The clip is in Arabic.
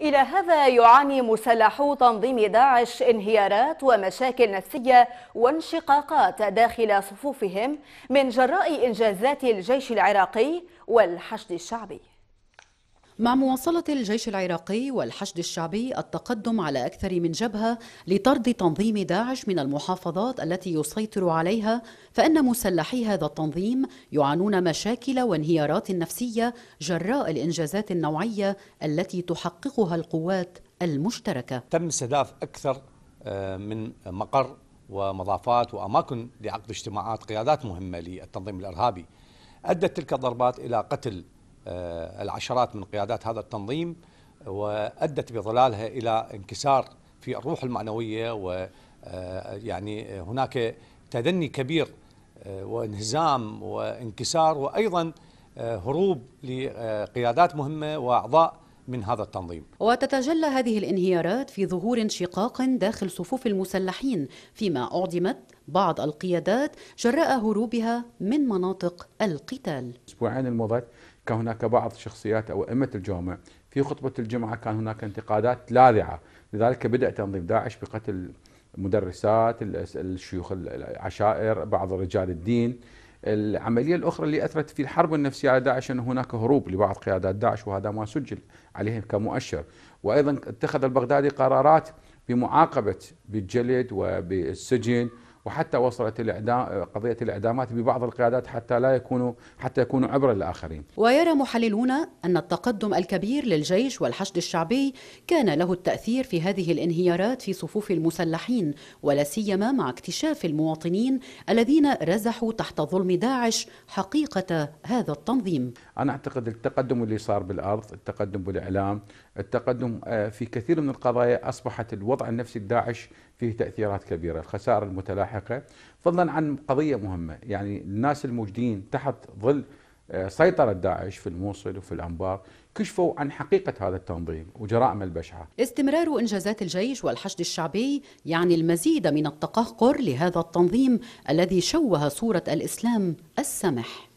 إلى هذا يعاني مسلحو تنظيم داعش انهيارات ومشاكل نفسية وانشقاقات داخل صفوفهم من جراء إنجازات الجيش العراقي والحشد الشعبي مع مواصلة الجيش العراقي والحشد الشعبي التقدم على أكثر من جبهة لطرد تنظيم داعش من المحافظات التي يسيطر عليها فإن مسلحي هذا التنظيم يعانون مشاكل وانهيارات نفسية جراء الإنجازات النوعية التي تحققها القوات المشتركة تم استهداف أكثر آه، من مقر ومضافات وأماكن لعقد اجتماعات قيادات مهمة للتنظيم الإرهابي أدت تلك الضربات إلى قتل آه، العشرات من قيادات هذا التنظيم وأدت بظلالها إلى انكسار في الروح المعنوية و آه، يعني هناك تدني كبير آه، وانهزام وانكسار وأيضا هروب لقيادات مهمة وأعضاء من هذا التنظيم وتتجلى هذه الانهيارات في ظهور انشقاق داخل صفوف المسلحين فيما أعدمت بعض القيادات جراء هروبها من مناطق القتال الأسبوعين المضت كان هناك بعض شخصيات أو أئمة الجامع في خطبة الجمعة كان هناك انتقادات لاذعة لذلك بدأ تنظيم داعش بقتل المدرسات الشيوخ العشائر بعض رجال الدين العملية الأخرى اللي أثرت في الحرب النفسية على داعش أن هناك هروب لبعض قيادات داعش وهذا ما سجل عليه كمؤشر وأيضا اتخذ البغدادي قرارات بمعاقبة بالجلد وبالسجن وحتى وصلت الإعدام قضية الإعدامات ببعض القيادات حتى لا يكونوا حتى يكونوا عبرة للآخرين ويرى محللون أن التقدم الكبير للجيش والحشد الشعبي كان له التأثير في هذه الانهيارات في صفوف المسلحين ولا سيما مع اكتشاف المواطنين الذين رزحوا تحت ظلم داعش حقيقة هذا التنظيم أنا أعتقد التقدم اللي صار بالأرض التقدم بالإعلام التقدم آه، في كثير من القضايا أصبحت الوضع النفسي الداعش فيه تاثيرات كبيره، الخسائر المتلاحقه فضلا عن قضيه مهمه، يعني الناس الموجودين تحت ظل آه، سيطرة داعش في الموصل وفي الأنبار كشفوا عن حقيقة هذا التنظيم وجرائم البشعة استمرار إنجازات الجيش والحشد الشعبي يعني المزيد من التقهقر لهذا التنظيم الذي شوه صورة الإسلام السمح